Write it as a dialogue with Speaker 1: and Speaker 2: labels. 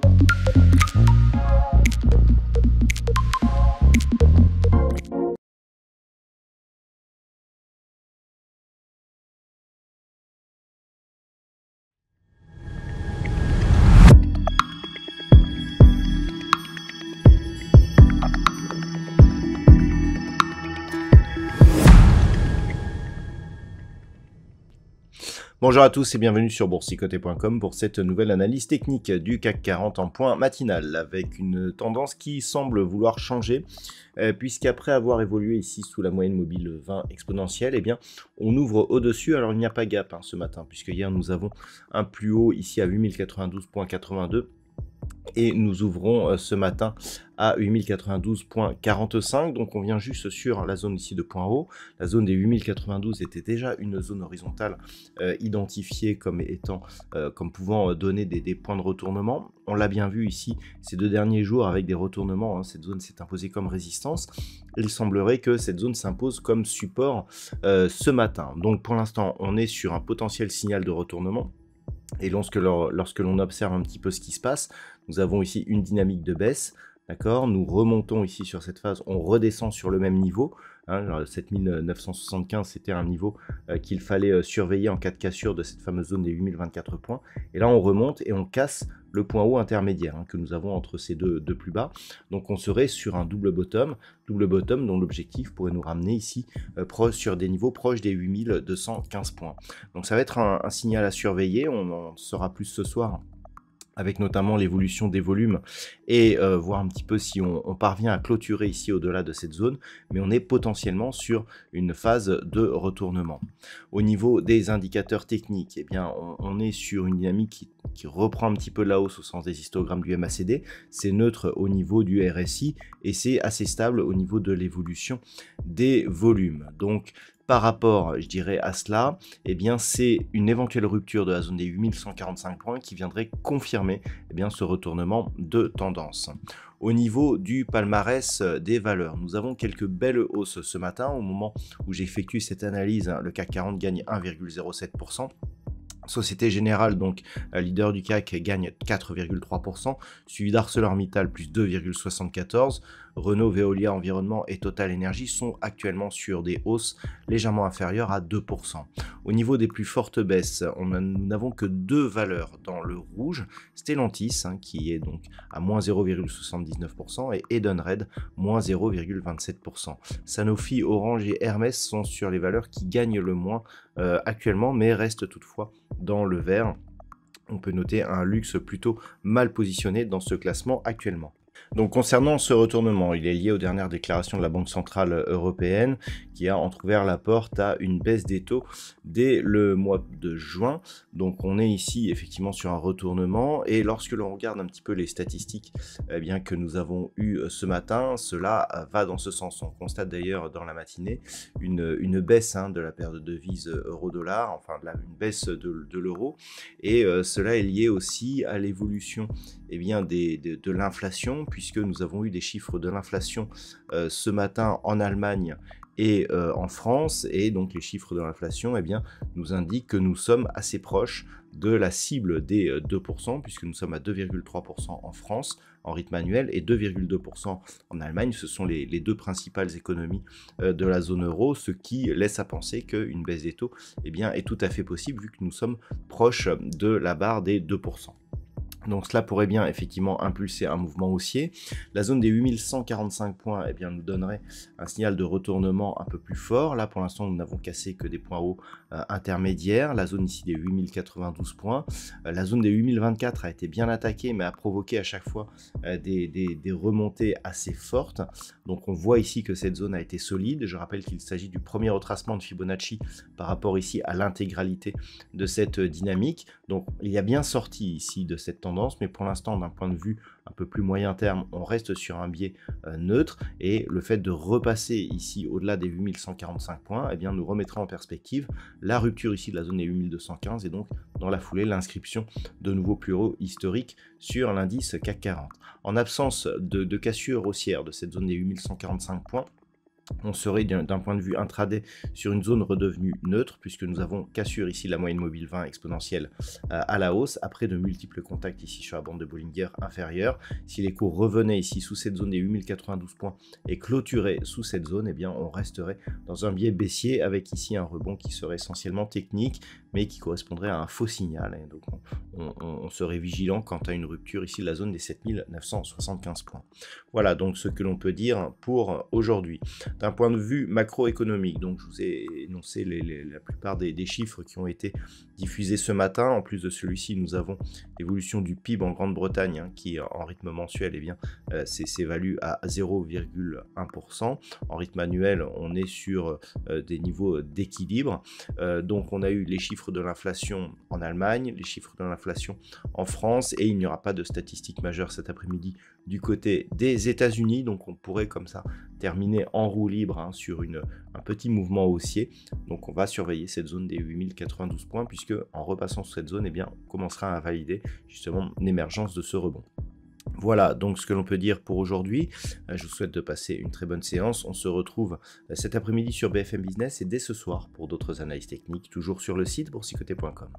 Speaker 1: Thank you. Bonjour à tous et bienvenue sur boursicoté.com pour cette nouvelle analyse technique du CAC 40 en point matinal avec une tendance qui semble vouloir changer euh, puisqu'après avoir évolué ici sous la moyenne mobile 20 exponentielle, et eh bien on ouvre au-dessus. Alors il n'y a pas gap hein, ce matin puisque hier nous avons un plus haut ici à 8092.82 et nous ouvrons euh, ce matin à 8092.45. Donc on vient juste sur la zone ici de point haut. La zone des 8092 était déjà une zone horizontale euh, identifiée comme étant euh, comme pouvant donner des, points de retournement. On l'a bien vu ici ces deux derniers jours avec des retournements. Hein. cette zone s'est imposée comme résistance. Il semblerait que cette zone s'impose comme support ce matin. Donc pour l'instant on est sur un potentiel signal de retournement et lorsque, lorsque l'on observe un petit peu ce qui se passe, nous avons ici une dynamique de baisse, d'accord Nous remontons ici sur cette phase, on redescend sur le même niveau, 7975, hein, euh, c'était un niveau euh, qu'il fallait euh, surveiller en cas de cassure de cette fameuse zone des 8024 points. Et là, on remonte et on casse le point haut intermédiaire hein, que nous avons entre ces deux, plus bas. Donc on serait sur un double bottom, double bottom dont l'objectif pourrait nous ramener ici sur des niveaux proches des 8215 points. Donc ça va être un signal à surveiller, on en saura plus ce soir avec notamment l'évolution des volumes et euh, voir un petit peu si on, parvient à clôturer ici au-delà de cette zone, mais on est potentiellement sur une phase de retournement. Au niveau des indicateurs techniques, et eh bien, on, est sur une dynamique qui, qui, reprend un petit peu la hausse au sens des histogrammes du MACD, c'est neutre au niveau du RSI et c'est assez stable au niveau de l'évolution des volumes. Donc par rapport, je dirais, à cela, eh bien, c'est une éventuelle rupture de la zone des 8145 points qui viendrait confirmer eh bien, ce retournement de tendance. Au niveau du palmarès euh, des valeurs, nous avons quelques belles hausses ce matin. Au moment où j'effectue cette analyse, hein, le CAC 40 gagne 1,07%. Société Générale, donc euh, leader du CAC, gagne 4,3%, suivi d'ArcelorMittal plus 2,74%. Renault, Veolia Environnement et Total Energy sont actuellement sur des hausses légèrement inférieures à 2%. Au niveau des plus fortes baisses, nous n'avons que deux valeurs dans le rouge, Stellantis hein, qui est donc à moins 0,79% et Edenred moins 0,27%. Sanofi, Orange et Hermès sont sur les valeurs qui gagnent le moins euh, actuellement mais restent toutefois dans le vert on peut noter un luxe plutôt mal positionné dans ce classement actuellement. Donc concernant ce retournement, il est lié aux dernières déclarations de la Banque Centrale Européenne qui a entrouvert la porte à une baisse des taux dès le mois de juin. Donc on est ici effectivement sur un retournement et lorsque l'on regarde un petit peu les statistiques eh que nous avons eues euh, ce matin, cela euh, va dans ce sens. On constate d'ailleurs dans la matinée une, baisse hein, de la paire de devises euh, euro-dollar, enfin une baisse de, l'euro et cela est lié aussi à l'évolution eh bien, de l'inflation puisque nous avons eu des chiffres de l'inflation euh, ce matin en Allemagne et euh, en France, et donc les chiffres de l'inflation eh nous indiquent que nous sommes assez proches de la cible des 2%, euh, puisque nous sommes à 2,3% en France en rythme annuel et 2,2% en Allemagne. Ce sont les, deux principales économies de la zone euro, ce qui laisse à penser qu'une baisse des taux eh bien, est tout à fait possible, vu que nous sommes proches de la barre des 2%. Donc cela pourrait bien effectivement impulser un mouvement haussier. La zone des 8145 points eh bien, nous donnerait un signal de retournement un peu plus fort. Là pour l'instant nous n'avons cassé que des points hauts euh, intermédiaires. La zone ici des 8092 points. Euh, la zone des 8024 a été bien attaquée mais a provoqué à chaque fois euh, des, des, remontées assez fortes. Donc on voit ici que cette zone a été solide. Je rappelle qu'il s'agit du premier retracement de Fibonacci par rapport ici à l'intégralité de cette dynamique. Donc il y a bien sorti ici de cette tendance mais pour l'instant, d'un point de vue un peu plus moyen terme, on reste sur un biais euh, neutre et le fait de repasser ici au-delà des 8145 points, et eh bien, nous remettra en perspective la rupture ici de la zone des 8215 et donc dans la foulée l'inscription de nouveaux plus hauts historiques sur l'indice CAC 40. En absence de, de cassure haussière de cette zone des 8145 points, on serait d'un point de vue intraday sur une zone redevenue neutre puisque nous avons cassure ici la moyenne mobile 20 exponentielle euh, à la hausse après de multiples contacts ici sur la bande de Bollinger inférieure. Si les cours revenaient ici sous cette zone des 8092 points et clôturaient sous cette zone, eh bien on resterait dans un biais baissier avec ici un rebond qui serait essentiellement technique mais qui correspondrait à un faux signal. donc on serait vigilant quant à une rupture ici de la zone des 7975 points. Voilà donc ce que l'on peut dire pour aujourd'hui d'un point de vue macroéconomique. Donc je vous ai énoncé la plupart des, chiffres qui ont été diffusés ce matin. En plus de celui-ci, nous avons l'évolution du PIB en Grande-Bretagne hein, qui en rythme mensuel et eh bien, euh, s'évalue à 0,1%. En rythme annuel, on est sur euh, des niveaux d'équilibre. Euh, donc on a eu les chiffres de l'inflation en Allemagne, les chiffres de l'inflation en France et il n'y aura pas de statistiques majeures cet après-midi du côté des États-Unis. Donc on pourrait comme ça terminer en rouge libre hein, sur une, un petit mouvement haussier. Donc on va surveiller cette zone des 8092 points puisque en repassant sur cette zone, eh bien, on commencera à valider justement l'émergence de ce rebond. Voilà donc ce que l'on peut dire pour aujourd'hui. Euh, je vous souhaite de passer une très bonne séance. On se retrouve euh, cet après-midi sur BFM Business et dès ce soir pour d'autres analyses techniques, toujours sur le site boursicoté.com.